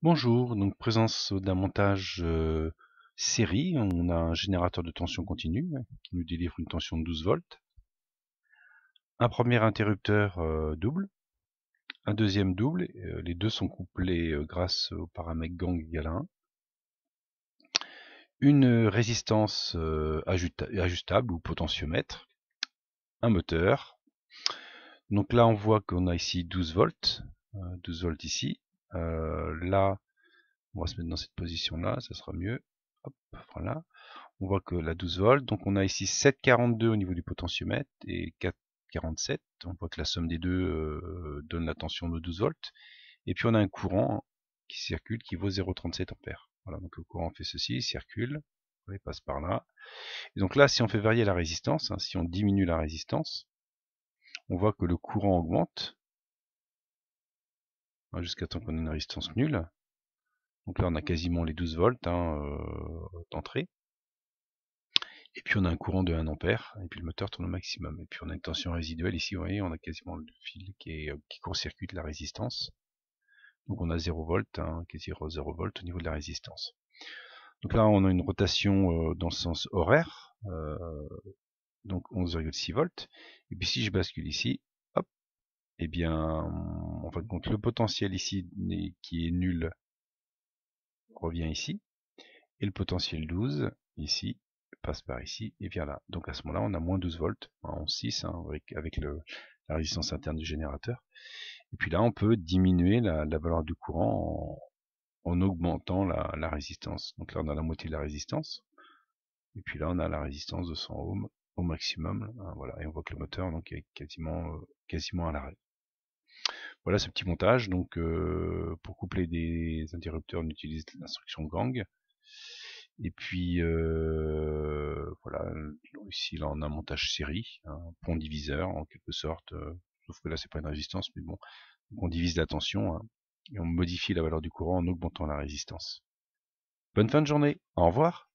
Bonjour, donc présence d'un montage euh, série, on a un générateur de tension continue hein, qui nous délivre une tension de 12 volts, un premier interrupteur euh, double, un deuxième double, euh, les deux sont couplés grâce au paramètre gang égal à 1, une résistance ajustable ou potentiomètre, un moteur, donc là on voit qu'on a ici 12 volts, 12 volts ici, euh, là, on va se mettre dans cette position-là, ça sera mieux. Hop, voilà. On voit que la 12 volts. Donc on a ici 7,42 au niveau du potentiomètre et 4,47. On voit que la somme des deux euh, donne la tension de 12 volts. Et puis on a un courant qui circule qui vaut 0,37 a Voilà, donc le courant fait ceci, il circule, il passe par là. Et donc là, si on fait varier la résistance, hein, si on diminue la résistance, on voit que le courant augmente Hein, jusqu'à temps qu'on ait une résistance nulle. Donc là, on a quasiment les 12 volts hein, euh, d'entrée. Et puis on a un courant de 1 ampère, et puis le moteur tourne au maximum. Et puis on a une tension résiduelle ici, vous voyez, on a quasiment le fil qui, est, euh, qui court-circuite la résistance. Donc on a 0 volts, hein, quasi 0 volts au niveau de la résistance. Donc là, on a une rotation euh, dans le sens horaire, donc 11,6 volts. Et puis si je bascule ici, hop, et eh bien donc le potentiel ici qui est nul revient ici, et le potentiel 12 ici passe par ici et vient là. Donc à ce moment-là, on a moins 12 volts, hein, en 6 hein, avec, la résistance interne du générateur. Et puis là, on peut diminuer la, valeur du courant en, augmentant la, résistance. Donc là, on a la moitié de la résistance. Et puis là, on a la résistance de 100 ohms au maximum. Hein, voilà, et on voit que le moteur donc, est quasiment euh, à l'arrêt. Voilà ce petit montage. Donc, euh, pour coupler des interrupteurs, on utilise l'instruction gang. Et puis, euh, voilà, ici, là, on a un montage série, un hein, pont diviseur, en quelque sorte. Euh. sauf que là, c'est pas une résistance, mais bon. on divise la tension, hein, et on modifie la valeur du courant en augmentant la résistance. Bonne fin de journée. Au revoir.